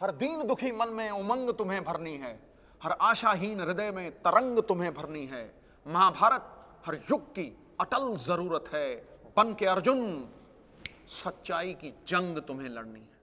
हर दीन दुखी मन में उमंग तुम्हें भरनी है हर आशाहीन हृदय में तरंग तुम्हें भरनी है महाभारत हर युग की अटल जरूरत है बन के अर्जुन सच्चाई की जंग तुम्हें लड़नी है